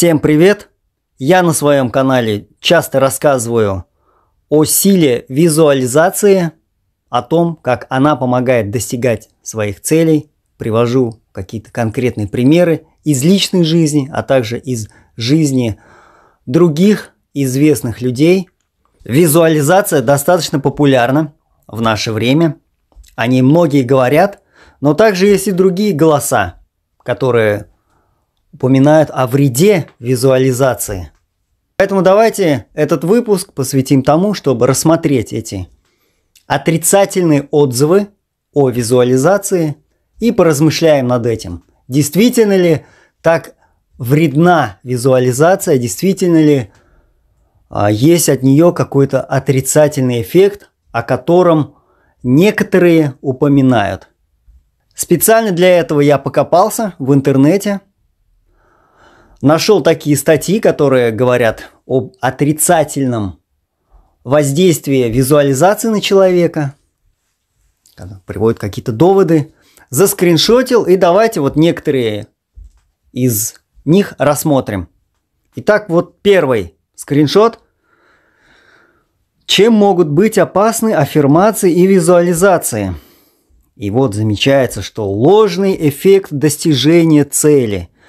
Всем привет! Я на своем канале часто рассказываю о силе визуализации, о том, как она помогает достигать своих целей. Привожу какие-то конкретные примеры из личной жизни, а также из жизни других известных людей. Визуализация достаточно популярна в наше время. О ней многие говорят, но также есть и другие голоса, которые упоминают о вреде визуализации. Поэтому давайте этот выпуск посвятим тому, чтобы рассмотреть эти отрицательные отзывы о визуализации и поразмышляем над этим. Действительно ли так вредна визуализация, действительно ли а, есть от нее какой-то отрицательный эффект, о котором некоторые упоминают. Специально для этого я покопался в интернете – нашел такие статьи, которые говорят об отрицательном воздействии визуализации на человека, приводят какие-то доводы, заскриншотил и давайте вот некоторые из них рассмотрим. Итак, вот первый скриншот. Чем могут быть опасны аффирмации и визуализации? И вот замечается, что ложный эффект достижения цели –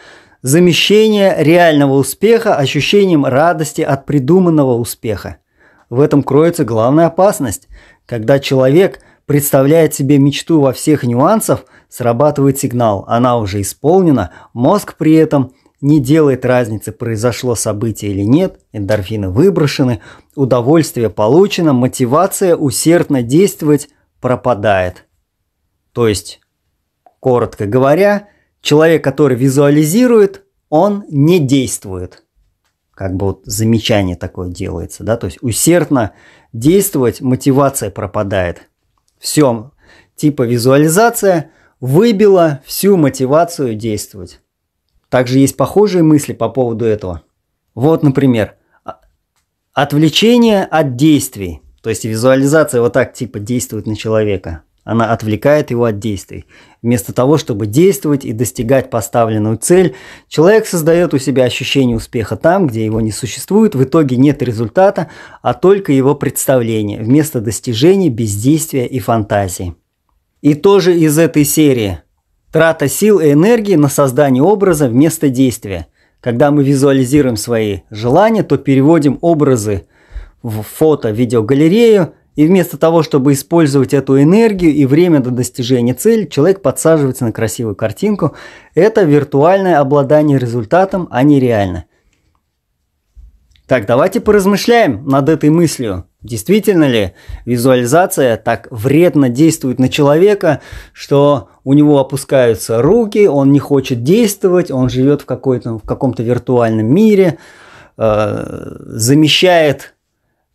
Замещение реального успеха ощущением радости от придуманного успеха. В этом кроется главная опасность, когда человек представляет себе мечту во всех нюансах, срабатывает сигнал, она уже исполнена, мозг при этом не делает разницы, произошло событие или нет, эндорфины выброшены, удовольствие получено, мотивация усердно действовать пропадает. То есть, коротко говоря, человек, который визуализирует, он не действует. Как бы вот замечание такое делается, да, то есть усердно действовать, мотивация пропадает. Все, типа визуализация выбила всю мотивацию действовать. Также есть похожие мысли по поводу этого. Вот, например, а, отвлечение от действий. То есть визуализация вот так типа действует на человека. Она отвлекает его от действий. Вместо того, чтобы действовать и достигать поставленную цель, человек создает у себя ощущение успеха там, где его не существует, в итоге нет результата, а только его представление, вместо достижений, бездействия и фантазии. И тоже из этой серии. Трата сил и энергии на создание образа вместо действия. Когда мы визуализируем свои желания, то переводим образы в фото-видеогалерею – и вместо того, чтобы использовать эту энергию и время до достижения цели, человек подсаживается на красивую картинку. Это виртуальное обладание результатом, а не реально. Так, давайте поразмышляем над этой мыслью. Действительно ли визуализация так вредно действует на человека, что у него опускаются руки, он не хочет действовать, он живет в, в каком-то виртуальном мире, э, замещает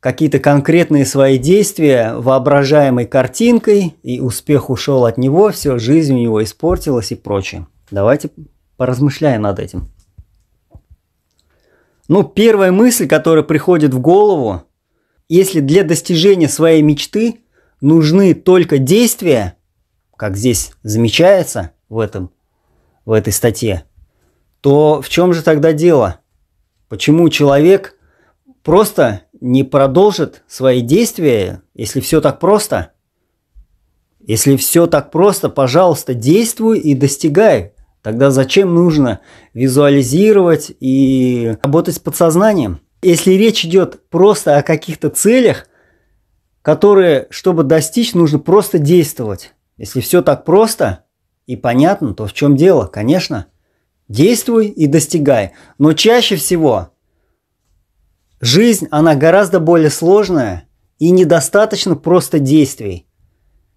какие-то конкретные свои действия воображаемой картинкой, и успех ушел от него, все, жизнь у него испортилась и прочее. Давайте поразмышляем над этим. Ну, первая мысль, которая приходит в голову, если для достижения своей мечты нужны только действия, как здесь замечается в, этом, в этой статье, то в чем же тогда дело? Почему человек просто не продолжит свои действия, если все так просто? Если все так просто, пожалуйста, действуй и достигай. Тогда зачем нужно визуализировать и работать с подсознанием? Если речь идет просто о каких-то целях, которые, чтобы достичь, нужно просто действовать. Если все так просто и понятно, то в чем дело? Конечно, действуй и достигай. Но чаще всего Жизнь, она гораздо более сложная и недостаточно просто действий.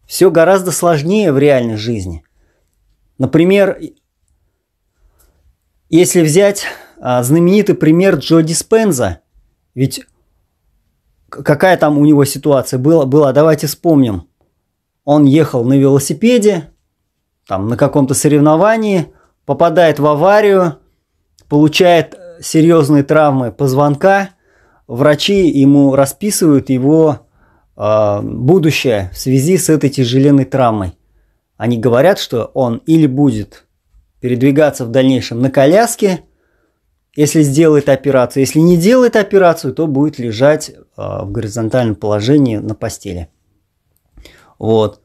Все гораздо сложнее в реальной жизни. Например, если взять а, знаменитый пример Джо Диспенза, ведь какая там у него ситуация была, была, давайте вспомним. Он ехал на велосипеде, там на каком-то соревновании, попадает в аварию, получает э, серьезные травмы позвонка – врачи ему расписывают его э, будущее в связи с этой тяжеленной травмой. Они говорят, что он или будет передвигаться в дальнейшем на коляске, если сделает операцию, если не делает операцию, то будет лежать э, в горизонтальном положении на постели. Вот.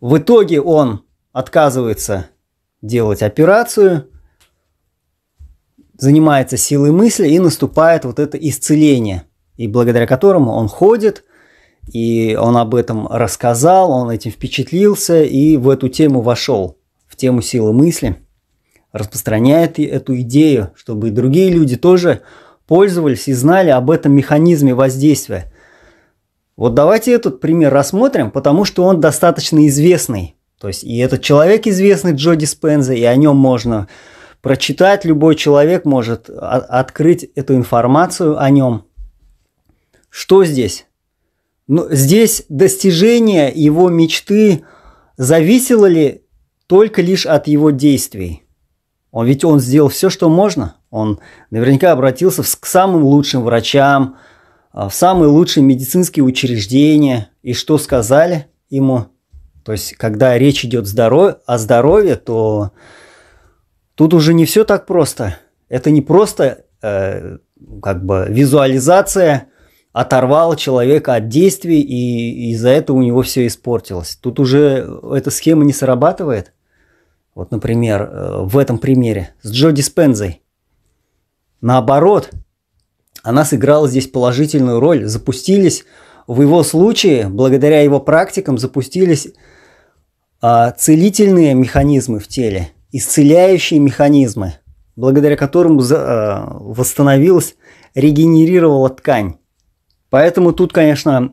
В итоге он отказывается делать операцию – занимается силой мысли и наступает вот это исцеление, и благодаря которому он ходит, и он об этом рассказал, он этим впечатлился и в эту тему вошел, в тему силы мысли, распространяет эту идею, чтобы и другие люди тоже пользовались и знали об этом механизме воздействия. Вот давайте этот пример рассмотрим, потому что он достаточно известный. То есть и этот человек известный Джо Диспенза, и о нем можно прочитать любой человек может а, открыть эту информацию о нем. Что здесь? Ну, здесь достижение его мечты зависело ли только лишь от его действий? Он ведь он сделал все, что можно. Он наверняка обратился к самым лучшим врачам, а, в самые лучшие медицинские учреждения. И что сказали ему? То есть, когда речь идет о здоровье, то Тут уже не все так просто. Это не просто э, как бы визуализация оторвал человека от действий, и из-за этого у него все испортилось. Тут уже эта схема не срабатывает. Вот, например, э, в этом примере с Джо Диспензой. Наоборот, она сыграла здесь положительную роль. Запустились в его случае, благодаря его практикам, запустились а, целительные механизмы в теле исцеляющие механизмы, благодаря которым э, восстановилась, регенерировала ткань. Поэтому тут, конечно,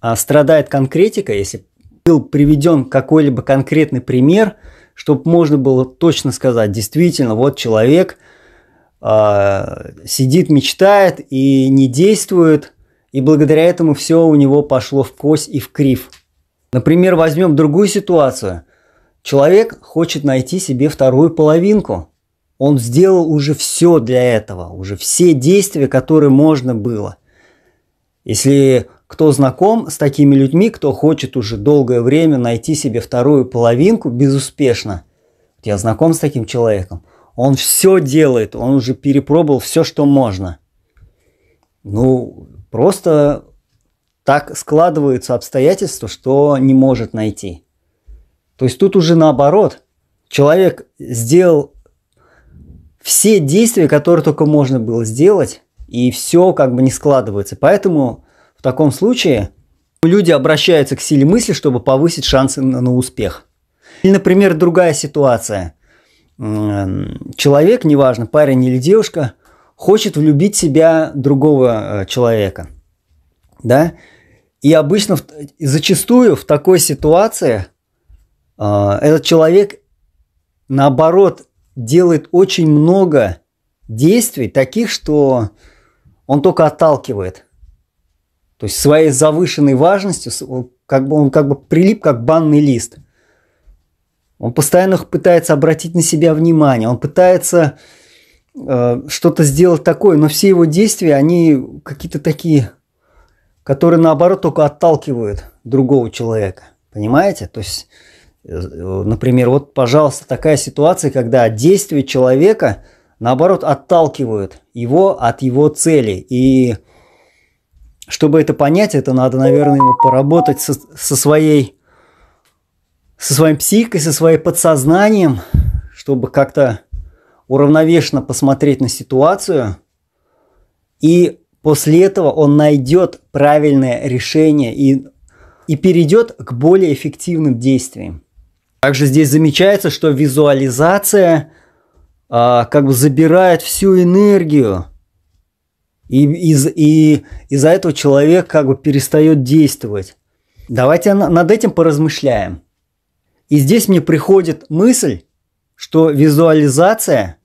а, страдает конкретика, если был приведен какой-либо конкретный пример, чтобы можно было точно сказать, действительно, вот человек а, сидит, мечтает и не действует, и благодаря этому все у него пошло в кость и в крив. Например, возьмем другую ситуацию – Человек хочет найти себе вторую половинку. Он сделал уже все для этого, уже все действия, которые можно было. Если кто знаком с такими людьми, кто хочет уже долгое время найти себе вторую половинку безуспешно, я знаком с таким человеком, он все делает, он уже перепробовал все, что можно. Ну, просто так складываются обстоятельства, что не может найти – то есть тут уже наоборот. Человек сделал все действия, которые только можно было сделать, и все как бы не складывается. Поэтому в таком случае люди обращаются к силе мысли, чтобы повысить шансы на, на успех. Или, например, другая ситуация. Человек, неважно, парень или девушка, хочет влюбить себя другого э, человека. Да? И обычно, зачастую в такой ситуации – а, этот человек, наоборот, делает очень много действий, таких, что он только отталкивает. То есть своей завышенной важностью он как бы, он как бы прилип, как банный лист. Он постоянно пытается обратить на себя внимание, он пытается э, что-то сделать такое, но все его действия, они какие-то такие, которые наоборот только отталкивают другого человека. Понимаете? То есть Например, вот, пожалуйста, такая ситуация, когда действия человека, наоборот, отталкивают его от его цели. И чтобы это понять, это надо, наверное, ему поработать со, со своей со своим психикой, со своим подсознанием, чтобы как-то уравновешенно посмотреть на ситуацию. И после этого он найдет правильное решение и, и перейдет к более эффективным действиям. Также здесь замечается, что визуализация а, как бы забирает всю энергию. И, из, и из-за этого человек как бы перестает действовать. Давайте над этим поразмышляем. И здесь мне приходит мысль, что визуализация,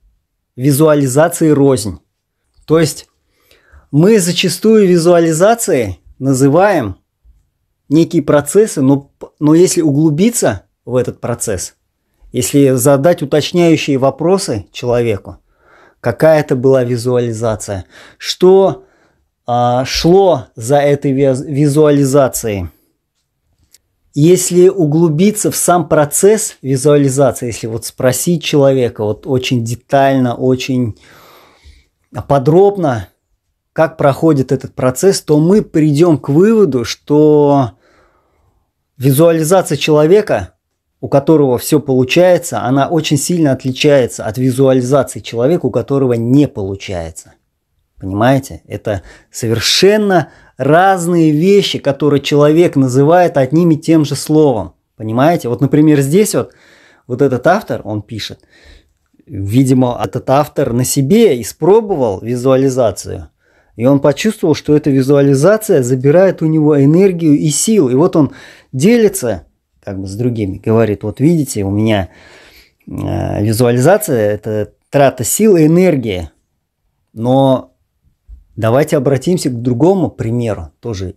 визуализации и рознь. То есть мы зачастую визуализацией называем некие процессы, но, но если углубиться – в этот процесс. Если задать уточняющие вопросы человеку, какая это была визуализация, что а, шло за этой визуализацией. Если углубиться в сам процесс визуализации, если вот спросить человека вот очень детально, очень подробно, как проходит этот процесс, то мы придем к выводу, что визуализация человека у которого все получается, она очень сильно отличается от визуализации человека, у которого не получается. Понимаете? Это совершенно разные вещи, которые человек называет одним и тем же словом. Понимаете? Вот, например, здесь вот, вот этот автор, он пишет, видимо, этот автор на себе испробовал визуализацию. И он почувствовал, что эта визуализация забирает у него энергию и сил. И вот он делится как бы с другими. Говорит, вот видите, у меня э, визуализация – это трата силы и энергии. Но давайте обратимся к другому примеру, тоже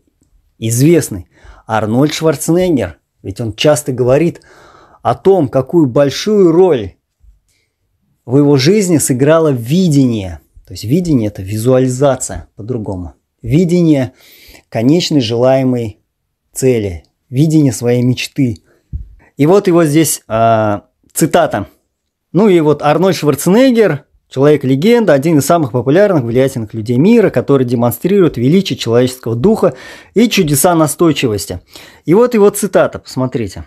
известный. Арнольд Шварценеггер, ведь он часто говорит о том, какую большую роль в его жизни сыграло видение. То есть видение – это визуализация по-другому. Видение конечной желаемой цели, видение своей мечты. И вот его здесь э, цитата. Ну и вот Арнольд Шварценеггер, человек-легенда, один из самых популярных, влиятельных людей мира, который демонстрирует величие человеческого духа и чудеса настойчивости. И вот его цитата, посмотрите.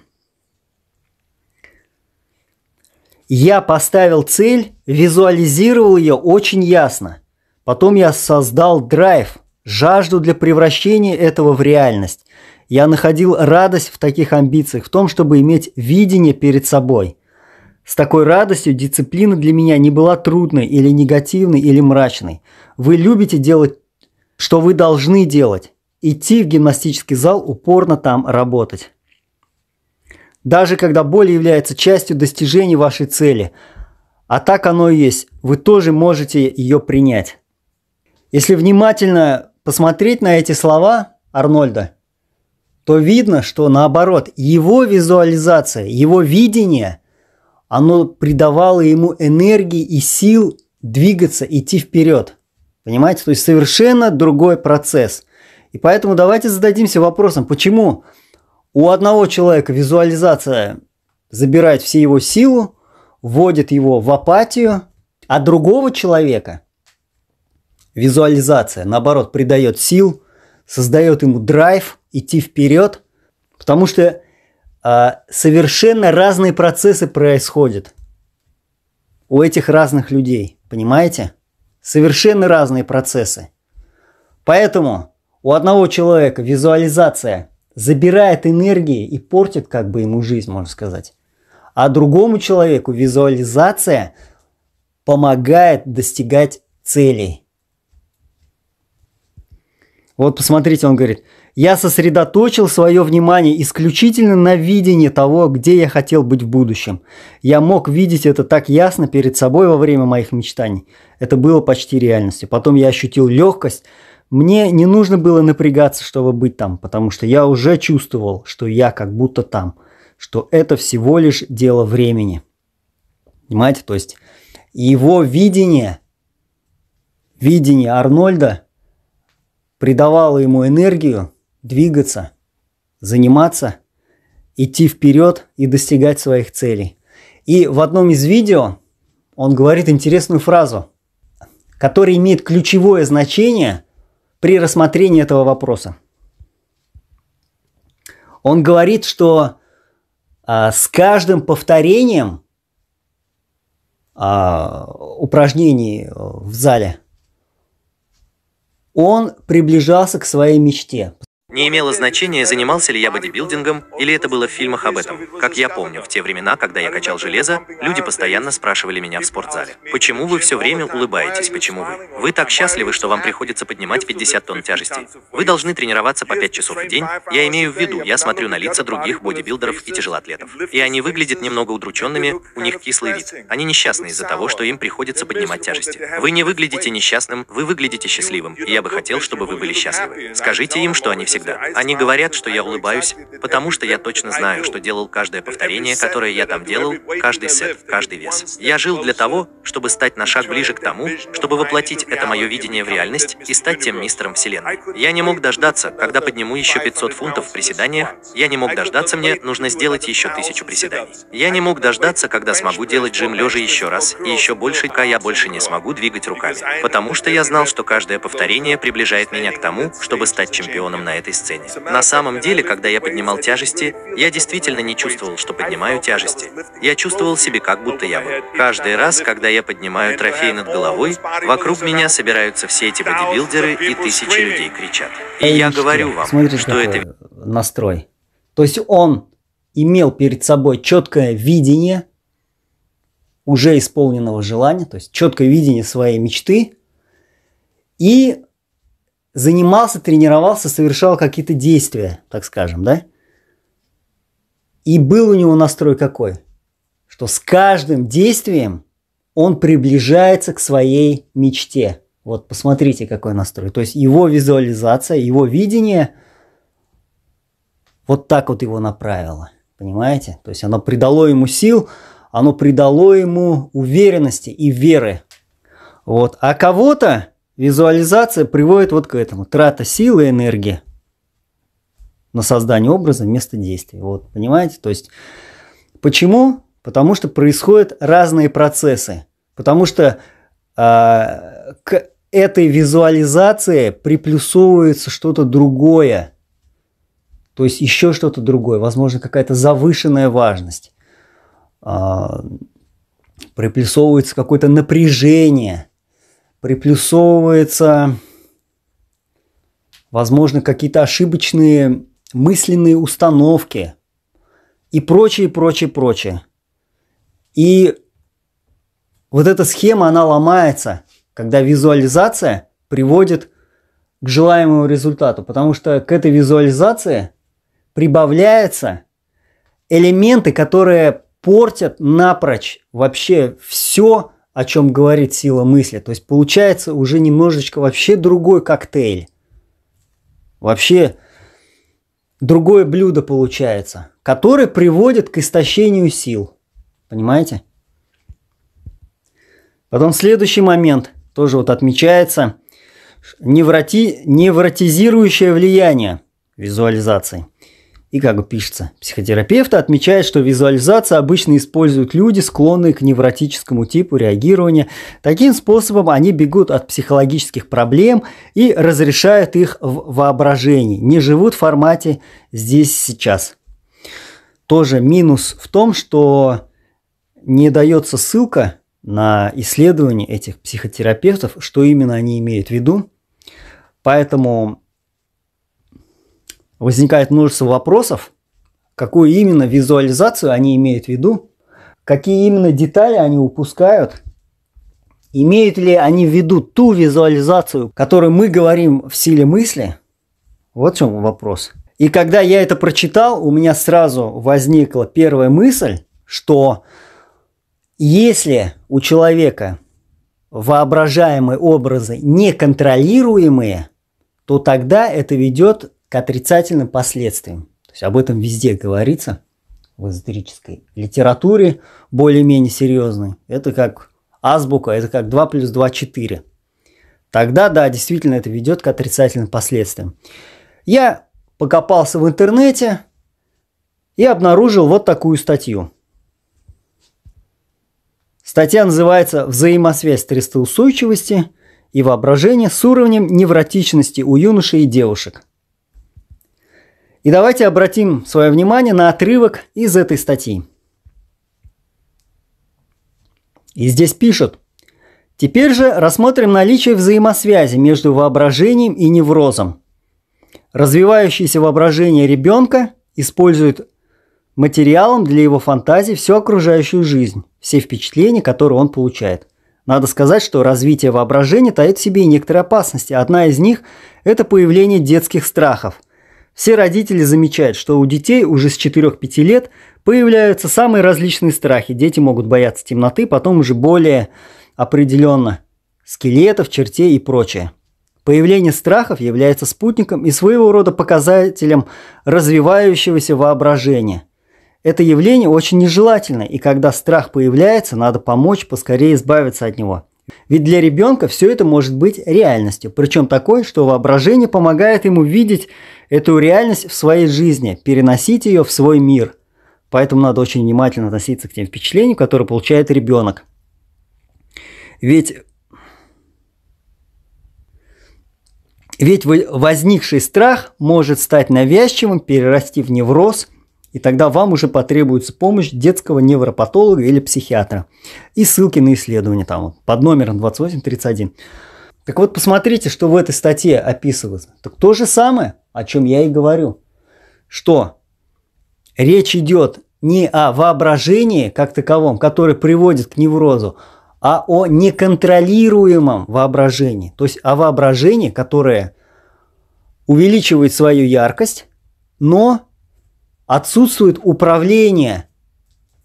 Я поставил цель, визуализировал ее очень ясно. Потом я создал драйв, жажду для превращения этого в реальность. Я находил радость в таких амбициях, в том, чтобы иметь видение перед собой. С такой радостью дисциплина для меня не была трудной или негативной или мрачной. Вы любите делать, что вы должны делать. Идти в гимнастический зал, упорно там работать. Даже когда боль является частью достижения вашей цели, а так оно и есть, вы тоже можете ее принять. Если внимательно посмотреть на эти слова Арнольда – то видно, что наоборот, его визуализация, его видение, оно придавало ему энергии и сил двигаться, идти вперед. Понимаете? То есть совершенно другой процесс. И поэтому давайте зададимся вопросом, почему у одного человека визуализация забирает все его силу, вводит его в апатию, а другого человека визуализация, наоборот, придает сил, создает ему драйв – идти вперед, потому что а, совершенно разные процессы происходят у этих разных людей, понимаете? Совершенно разные процессы. Поэтому у одного человека визуализация забирает энергии и портит как бы ему жизнь, можно сказать. А другому человеку визуализация помогает достигать целей. Вот посмотрите, он говорит – я сосредоточил свое внимание исключительно на видении того, где я хотел быть в будущем. Я мог видеть это так ясно перед собой во время моих мечтаний. Это было почти реальностью. Потом я ощутил легкость. Мне не нужно было напрягаться, чтобы быть там, потому что я уже чувствовал, что я как будто там, что это всего лишь дело времени. Понимаете? То есть его видение, видение Арнольда придавало ему энергию, двигаться, заниматься, идти вперед и достигать своих целей. И в одном из видео он говорит интересную фразу, которая имеет ключевое значение при рассмотрении этого вопроса. Он говорит, что а, с каждым повторением а, упражнений э, в зале – он приближался к своей мечте. Не имело значения, занимался ли я бодибилдингом, или это было в фильмах об этом. Как я помню, в те времена, когда я качал железо, люди постоянно спрашивали меня в спортзале, почему вы все время улыбаетесь, почему вы? Вы так счастливы, что вам приходится поднимать 50 тонн тяжести. Вы должны тренироваться по 5 часов в день. Я имею в виду, я смотрю на лица других бодибилдеров и тяжелоатлетов. И они выглядят немного удрученными, у них кислый вид. Они несчастны из-за того, что им приходится поднимать тяжести. Вы не выглядите несчастным, вы выглядите счастливым. И я бы хотел, чтобы вы были счастливы. Скажите им, что они всегда всегда. Они говорят, что я улыбаюсь, потому что я точно знаю, что делал каждое повторение, которое я там делал, каждый сет, каждый вес. Я жил для того, чтобы стать на шаг ближе к тому, чтобы воплотить это мое видение в реальность и стать тем мистером Вселенной. Я не мог дождаться, когда подниму еще 500 фунтов в приседаниях, я не мог дождаться, мне нужно сделать еще тысячу приседаний. Я не мог дождаться, когда смогу делать джим лежа еще раз, и еще больше, а я больше не смогу двигать руками, потому что я знал, что каждое повторение приближает меня к тому, чтобы стать чемпионом на этой этой сцене. На самом деле, когда я поднимал тяжести, я действительно не чувствовал, что поднимаю тяжести. Я чувствовал себе, как будто я был. Каждый раз, когда я поднимаю трофей над головой, вокруг меня собираются все эти бодибилдеры и тысячи людей кричат. И я говорю вам, Смотрите, что это... настрой. То есть он имел перед собой четкое видение уже исполненного желания, то есть четкое видение своей мечты, и занимался, тренировался, совершал какие-то действия, так скажем, да? И был у него настрой какой? Что с каждым действием он приближается к своей мечте. Вот посмотрите, какой настрой. То есть его визуализация, его видение вот так вот его направило. Понимаете? То есть оно придало ему сил, оно придало ему уверенности и веры. Вот. А кого-то, Визуализация приводит вот к этому. Трата силы и энергии на создание образа вместо действия. Вот, понимаете? То есть, почему? Потому что происходят разные процессы. Потому что э, к этой визуализации приплюсовывается что-то другое. То есть еще что-то другое. Возможно, какая-то завышенная важность. Э, приплюсовывается какое-то напряжение – приплюсовывается, возможно, какие-то ошибочные мысленные установки и прочее, прочее, прочее. И вот эта схема, она ломается, когда визуализация приводит к желаемому результату, потому что к этой визуализации прибавляются элементы, которые портят напрочь вообще все о чем говорит сила мысли. То есть получается уже немножечко вообще другой коктейль. Вообще другое блюдо получается, которое приводит к истощению сил. Понимаете? Потом следующий момент тоже вот отмечается. Невроти, невротизирующее влияние визуализации. И как пишется, психотерапевты отмечают, что визуализацию обычно используют люди, склонные к невротическому типу реагирования. Таким способом они бегут от психологических проблем и разрешают их в воображении, не живут в формате «здесь, сейчас». Тоже минус в том, что не дается ссылка на исследования этих психотерапевтов, что именно они имеют в виду. Поэтому возникает множество вопросов, какую именно визуализацию они имеют в виду, какие именно детали они упускают, имеют ли они в виду ту визуализацию, которую мы говорим в силе мысли. Вот в чем вопрос. И когда я это прочитал, у меня сразу возникла первая мысль, что если у человека воображаемые образы неконтролируемые, то тогда это ведет к отрицательным последствиям. То есть об этом везде говорится в эзотерической литературе, более-менее серьезной. Это как азбука, это как 2 плюс 2 – 4. Тогда, да, действительно это ведет к отрицательным последствиям. Я покопался в интернете и обнаружил вот такую статью. Статья называется «Взаимосвязь стрессоустойчивости и воображения с уровнем невротичности у юношей и девушек». И давайте обратим свое внимание на отрывок из этой статьи. И здесь пишут. Теперь же рассмотрим наличие взаимосвязи между воображением и неврозом. Развивающееся воображение ребенка использует материалом для его фантазии всю окружающую жизнь, все впечатления, которые он получает. Надо сказать, что развитие воображения таит в себе и некоторые опасности. Одна из них – это появление детских страхов – все родители замечают, что у детей уже с 4-5 лет появляются самые различные страхи. Дети могут бояться темноты, потом уже более определенно скелетов, чертей и прочее. Появление страхов является спутником и своего рода показателем развивающегося воображения. Это явление очень нежелательно, и когда страх появляется, надо помочь поскорее избавиться от него – ведь для ребенка все это может быть реальностью, причем такой, что воображение помогает ему видеть эту реальность в своей жизни, переносить ее в свой мир. Поэтому надо очень внимательно относиться к тем впечатлениям, которые получает ребенок. Ведь ведь возникший страх может стать навязчивым, перерасти в невроз – и тогда вам уже потребуется помощь детского невропатолога или психиатра. И ссылки на исследования там вот под номером 2831. Так вот, посмотрите, что в этой статье описывается. Так то же самое, о чем я и говорю. Что речь идет не о воображении как таковом, которое приводит к неврозу, а о неконтролируемом воображении. То есть о воображении, которое увеличивает свою яркость, но Отсутствует управление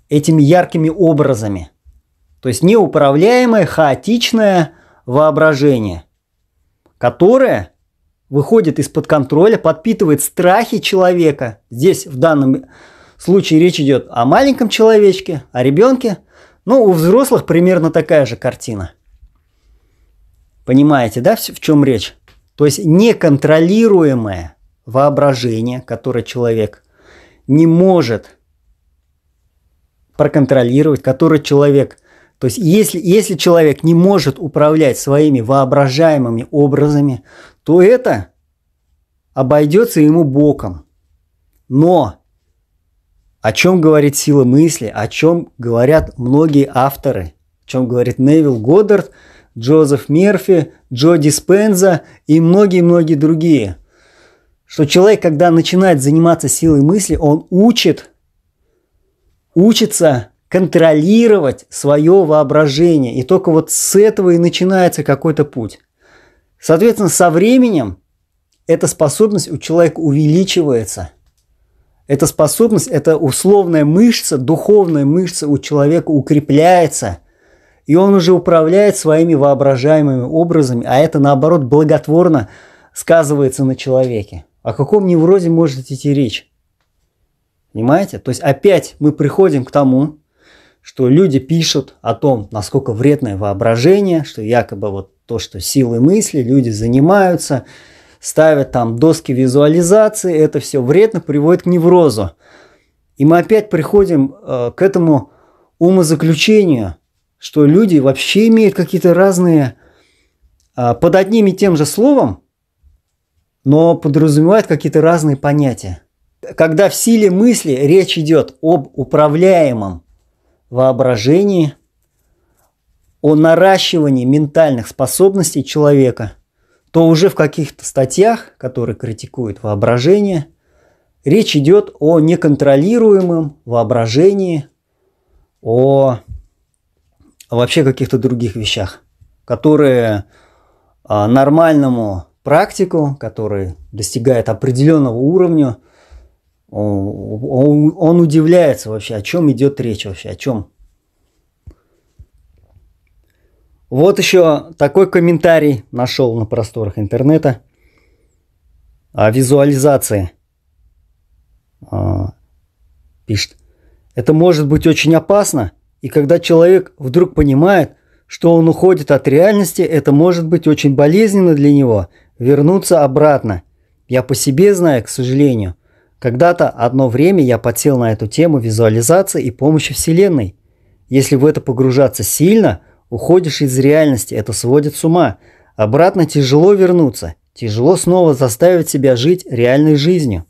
этими яркими образами. То есть неуправляемое, хаотичное воображение, которое выходит из-под контроля, подпитывает страхи человека. Здесь в данном случае речь идет о маленьком человечке, о ребенке. Но у взрослых примерно такая же картина. Понимаете, да, в чем речь? То есть неконтролируемое воображение, которое человек не может проконтролировать, который человек. То есть если, если человек не может управлять своими воображаемыми образами, то это обойдется ему боком. Но о чем говорит сила мысли, о чем говорят многие авторы, о чем говорит Невил Годдард, Джозеф Мерфи, Джо Диспенза и многие-многие другие – что человек, когда начинает заниматься силой мысли, он учит, учится контролировать свое воображение. И только вот с этого и начинается какой-то путь. Соответственно, со временем эта способность у человека увеличивается. Эта способность, эта условная мышца, духовная мышца у человека укрепляется, и он уже управляет своими воображаемыми образами, а это наоборот благотворно сказывается на человеке. О каком неврозе может идти речь? Понимаете? То есть опять мы приходим к тому, что люди пишут о том, насколько вредное воображение, что якобы вот то, что силы мысли, люди занимаются, ставят там доски визуализации, это все вредно, приводит к неврозу. И мы опять приходим э, к этому умозаключению, что люди вообще имеют какие-то разные э, под одним и тем же словом но подразумевает какие-то разные понятия. Когда в силе мысли речь идет об управляемом воображении, о наращивании ментальных способностей человека, то уже в каких-то статьях, которые критикуют воображение, речь идет о неконтролируемом воображении, о вообще каких-то других вещах, которые а, нормальному практику, который достигает определенного уровня, он, он, он удивляется вообще, о чем идет речь вообще, о чем. Вот еще такой комментарий нашел на просторах интернета о визуализации. А, пишет. Это может быть очень опасно, и когда человек вдруг понимает, что он уходит от реальности, это может быть очень болезненно для него, вернуться обратно. Я по себе знаю, к сожалению. Когда-то одно время я подсел на эту тему визуализации и помощи Вселенной. Если в это погружаться сильно, уходишь из реальности, это сводит с ума. Обратно тяжело вернуться, тяжело снова заставить себя жить реальной жизнью.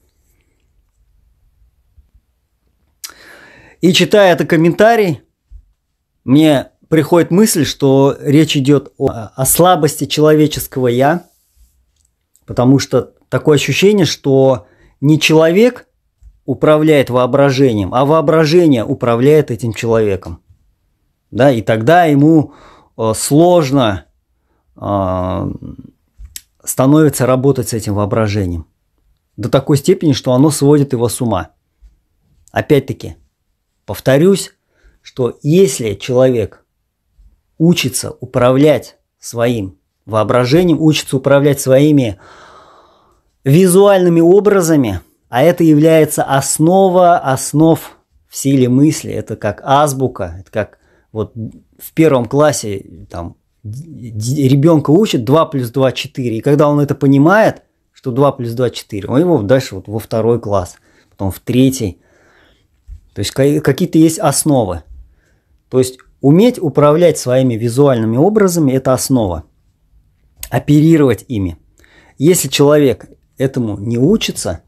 И читая этот комментарий, мне приходит мысль, что речь идет о, о слабости человеческого я – Потому что такое ощущение, что не человек управляет воображением, а воображение управляет этим человеком. Да, и тогда ему э, сложно э, становится работать с этим воображением. До такой степени, что оно сводит его с ума. Опять-таки, повторюсь, что если человек учится управлять своим воображением, учится управлять своими визуальными образами, а это является основа основ в силе мысли. Это как азбука, это как вот в первом классе там ребенка учат 2 плюс 2 – 4. И когда он это понимает, что 2 плюс 2 – 4, он его дальше вот во второй класс, потом в третий. То есть какие-то есть основы. То есть уметь управлять своими визуальными образами – это основа оперировать ими. Если человек этому не учится,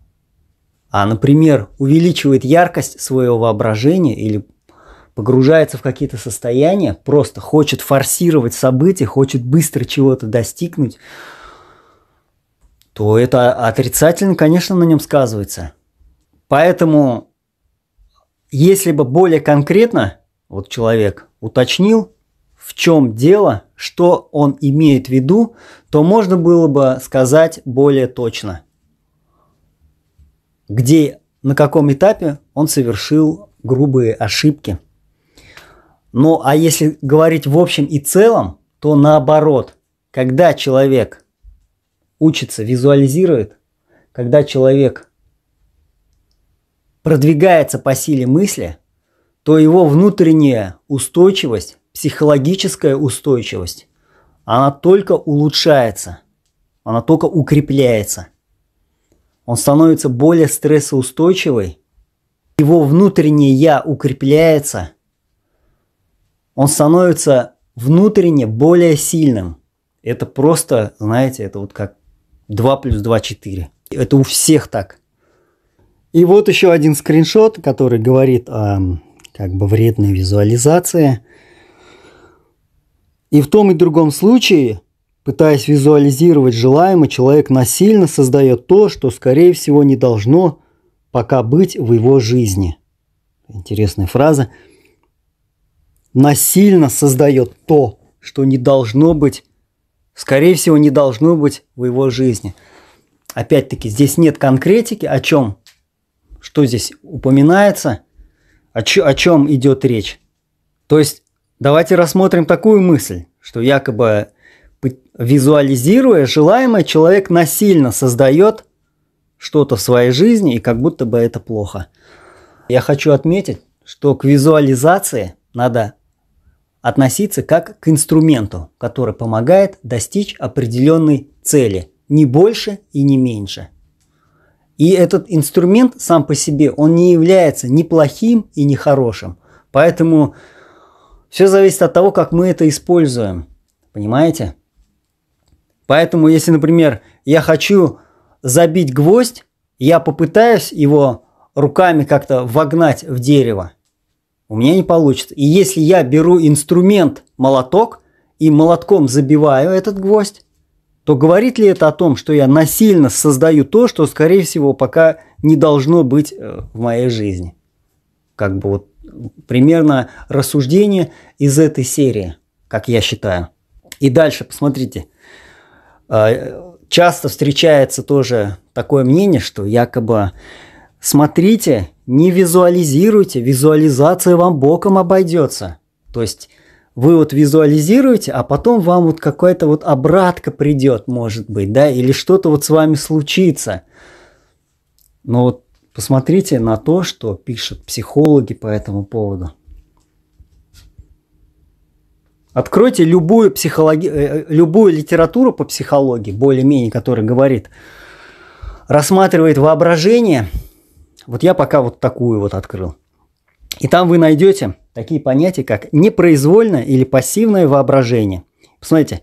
а, например, увеличивает яркость своего воображения или погружается в какие-то состояния, просто хочет форсировать события, хочет быстро чего-то достигнуть, то это отрицательно, конечно, на нем сказывается. Поэтому, если бы более конкретно вот человек уточнил, в чем дело – что он имеет в виду, то можно было бы сказать более точно, где, на каком этапе он совершил грубые ошибки. Ну а если говорить в общем и целом, то наоборот, когда человек учится, визуализирует, когда человек продвигается по силе мысли, то его внутренняя устойчивость психологическая устойчивость, она только улучшается, она только укрепляется. Он становится более стрессоустойчивый, его внутреннее «я» укрепляется, он становится внутренне более сильным. Это просто, знаете, это вот как 2 плюс 2 – 4. Это у всех так. И вот еще один скриншот, который говорит о как бы вредной визуализации. И в том и другом случае, пытаясь визуализировать желаемое, человек насильно создает то, что, скорее всего, не должно пока быть в его жизни. Интересная фраза. Насильно создает то, что не должно быть, скорее всего, не должно быть в его жизни. Опять-таки, здесь нет конкретики, о чем, что здесь упоминается, о, чё, о чем идет речь. То есть Давайте рассмотрим такую мысль, что якобы визуализируя желаемое, человек насильно создает что-то в своей жизни, и как будто бы это плохо. Я хочу отметить, что к визуализации надо относиться как к инструменту, который помогает достичь определенной цели, не больше и не меньше. И этот инструмент сам по себе, он не является ни плохим и ни хорошим. Поэтому все зависит от того, как мы это используем. Понимаете? Поэтому, если, например, я хочу забить гвоздь, я попытаюсь его руками как-то вогнать в дерево. У меня не получится. И если я беру инструмент молоток и молотком забиваю этот гвоздь, то говорит ли это о том, что я насильно создаю то, что, скорее всего, пока не должно быть э, в моей жизни? Как бы вот примерно рассуждение из этой серии, как я считаю. И дальше, посмотрите, а, часто встречается тоже такое мнение, что якобы смотрите, не визуализируйте, визуализация вам боком обойдется. То есть вы вот визуализируете, а потом вам вот какая-то вот обратка придет, может быть, да, или что-то вот с вами случится. Но вот Посмотрите на то, что пишут психологи по этому поводу. Откройте любую, психологи... Э, э, любую литературу по психологии, более-менее, которая говорит, рассматривает воображение. Вот я пока вот такую вот открыл. И там вы найдете такие понятия, как непроизвольное или пассивное воображение. Посмотрите,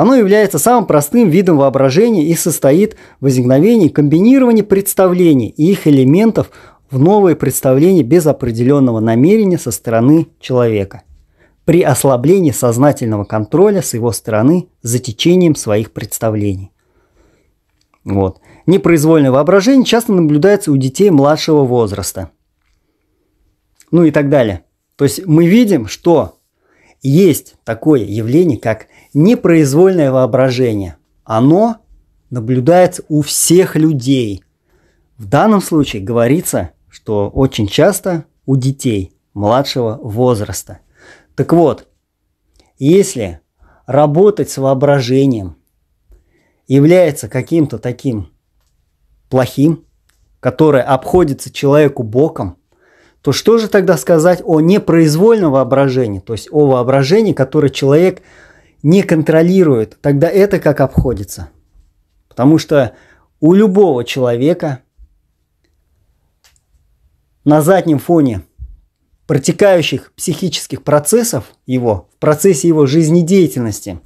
оно является самым простым видом воображения и состоит в возникновении комбинирования представлений и их элементов в новые представления без определенного намерения со стороны человека при ослаблении сознательного контроля с его стороны за течением своих представлений. Вот. Непроизвольное воображение часто наблюдается у детей младшего возраста. Ну и так далее. То есть мы видим, что есть такое явление, как непроизвольное воображение. Оно наблюдается у всех людей. В данном случае говорится, что очень часто у детей младшего возраста. Так вот, если работать с воображением является каким-то таким плохим, которое обходится человеку боком, то что же тогда сказать о непроизвольном воображении, то есть о воображении, которое человек не контролирует, тогда это как обходится. Потому что у любого человека на заднем фоне протекающих психических процессов его, в процессе его жизнедеятельности,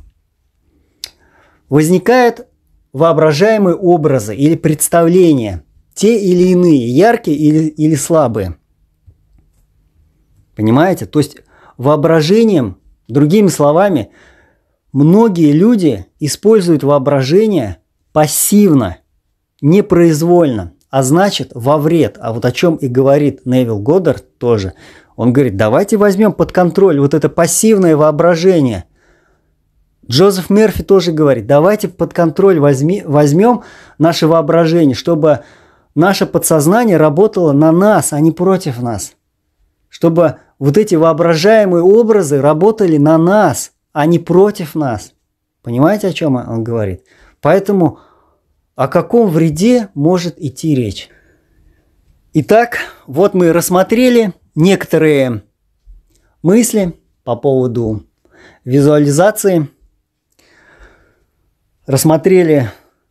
возникают воображаемые образы или представления, те или иные, яркие или, или слабые – Понимаете? То есть воображением, другими словами, многие люди используют воображение пассивно, непроизвольно, а значит во вред. А вот о чем и говорит Невил Годдард тоже. Он говорит, давайте возьмем под контроль вот это пассивное воображение. Джозеф Мерфи тоже говорит, давайте под контроль возьми, возьмем наше воображение, чтобы наше подсознание работало на нас, а не против нас чтобы вот эти воображаемые образы работали на нас, а не против нас. Понимаете, о чем он говорит? Поэтому о каком вреде может идти речь? Итак, вот мы рассмотрели некоторые мысли по поводу визуализации, рассмотрели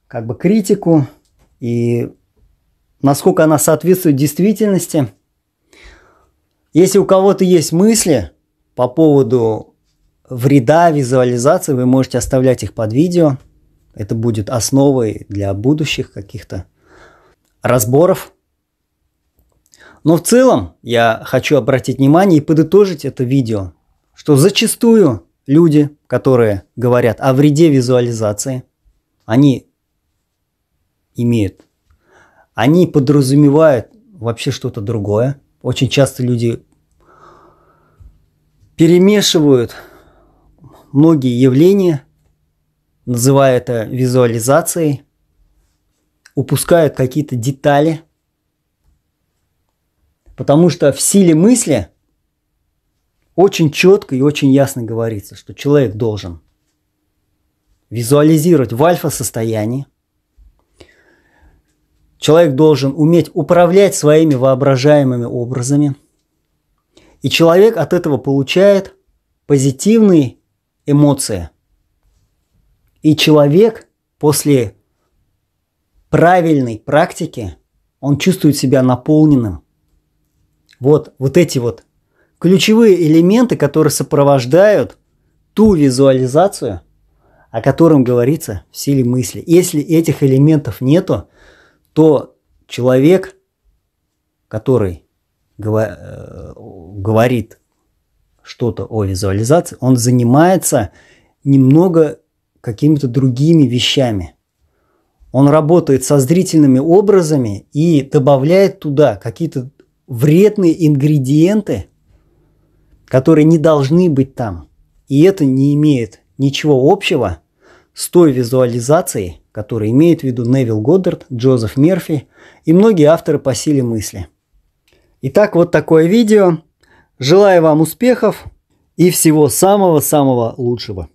как бы критику и насколько она соответствует действительности – если у кого-то есть мысли по поводу вреда визуализации, вы можете оставлять их под видео. Это будет основой для будущих каких-то разборов. Но в целом я хочу обратить внимание и подытожить это видео, что зачастую люди, которые говорят о вреде визуализации, они имеют, они подразумевают вообще что-то другое – очень часто люди перемешивают многие явления, называя это визуализацией, упускают какие-то детали, потому что в силе мысли очень четко и очень ясно говорится, что человек должен визуализировать в альфа-состоянии, Человек должен уметь управлять своими воображаемыми образами. И человек от этого получает позитивные эмоции. И человек после правильной практики, он чувствует себя наполненным. Вот, вот эти вот ключевые элементы, которые сопровождают ту визуализацию, о котором говорится в силе мысли. Если этих элементов нету, то человек, который э, говорит что-то о визуализации, он занимается немного какими-то другими вещами. Он работает со зрительными образами и добавляет туда какие-то вредные ингредиенты, которые не должны быть там. И это не имеет ничего общего с той визуализацией, который имеет в виду Невил Годдард, Джозеф Мерфи и многие авторы по силе мысли. Итак, вот такое видео. Желаю вам успехов и всего самого-самого лучшего.